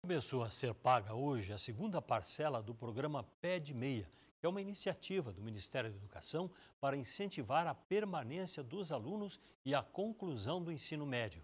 Começou a ser paga hoje a segunda parcela do programa Pé de Meia, que é uma iniciativa do Ministério da Educação para incentivar a permanência dos alunos e a conclusão do ensino médio.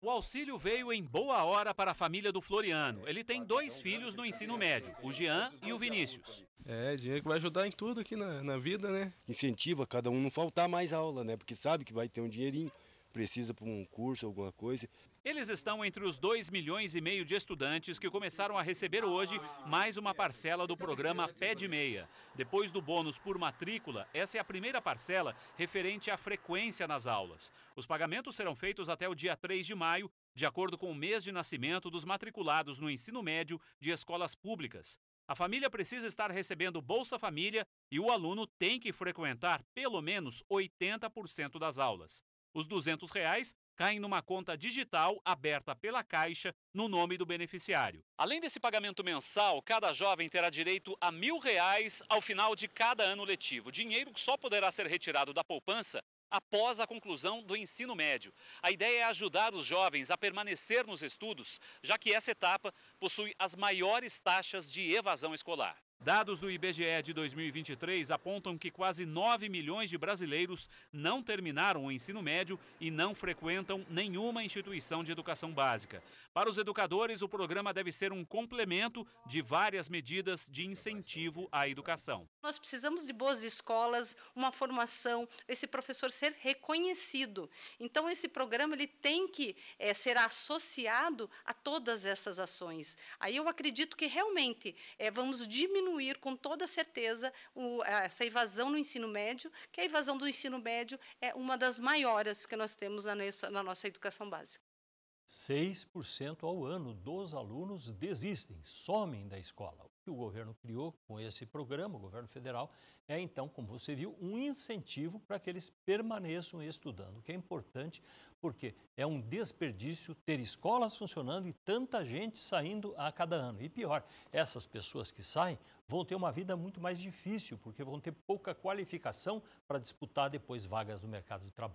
O auxílio veio em boa hora para a família do Floriano. Ele tem dois filhos no ensino médio, o Jean e o Vinícius. É, dinheiro que vai ajudar em tudo aqui na, na vida, né? Incentiva cada um não faltar mais aula, né? Porque sabe que vai ter um dinheirinho precisa para um curso, alguma coisa. Eles estão entre os 2 milhões e meio de estudantes que começaram a receber hoje mais uma parcela do programa Pé de Meia. Depois do bônus por matrícula, essa é a primeira parcela referente à frequência nas aulas. Os pagamentos serão feitos até o dia 3 de maio, de acordo com o mês de nascimento dos matriculados no ensino médio de escolas públicas. A família precisa estar recebendo Bolsa Família e o aluno tem que frequentar pelo menos 80% das aulas. Os 200 reais caem numa conta digital aberta pela Caixa no nome do beneficiário. Além desse pagamento mensal, cada jovem terá direito a mil reais ao final de cada ano letivo, dinheiro que só poderá ser retirado da poupança após a conclusão do ensino médio. A ideia é ajudar os jovens a permanecer nos estudos, já que essa etapa possui as maiores taxas de evasão escolar. Dados do IBGE de 2023 apontam que quase 9 milhões de brasileiros não terminaram o ensino médio e não frequentam nenhuma instituição de educação básica. Para os educadores, o programa deve ser um complemento de várias medidas de incentivo à educação. Nós precisamos de boas escolas, uma formação, esse professor ser reconhecido. Então, esse programa ele tem que é, ser associado a todas essas ações. Aí eu acredito que realmente é, vamos diminuir diminuir com toda certeza o, essa evasão no ensino médio, que a evasão do ensino médio é uma das maiores que nós temos na nossa, na nossa educação básica. 6% ao ano dos alunos desistem, somem da escola. O que o governo criou com esse programa, o governo federal, é então, como você viu, um incentivo para que eles permaneçam estudando, que é importante porque é um desperdício ter escolas funcionando e tanta gente saindo a cada ano. E pior, essas pessoas que saem vão ter uma vida muito mais difícil, porque vão ter pouca qualificação para disputar depois vagas no mercado de trabalho.